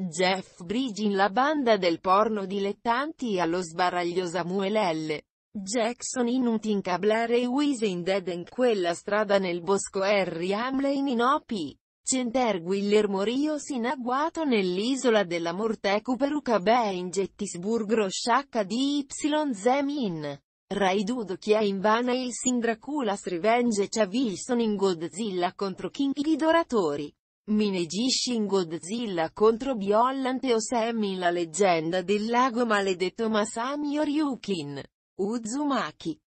Jeff Brigin la banda del porno dilettanti allo sbaraglio Samuel L. Jackson in un tincablare Wisen Dead in quella strada nel bosco Harry Hamlin in OP. Center Guillermo Rios in agguato nell'isola della Mortecuperuca Bay in Gettysburg Rosciacca di YZ Min. chi è in Vana il Sindraculas Revenge Chavilson in Godzilla contro King i Doratori. Minejishin Godzilla contro Biollante Osemi La leggenda del lago maledetto Masami Oryukin. Uzumaki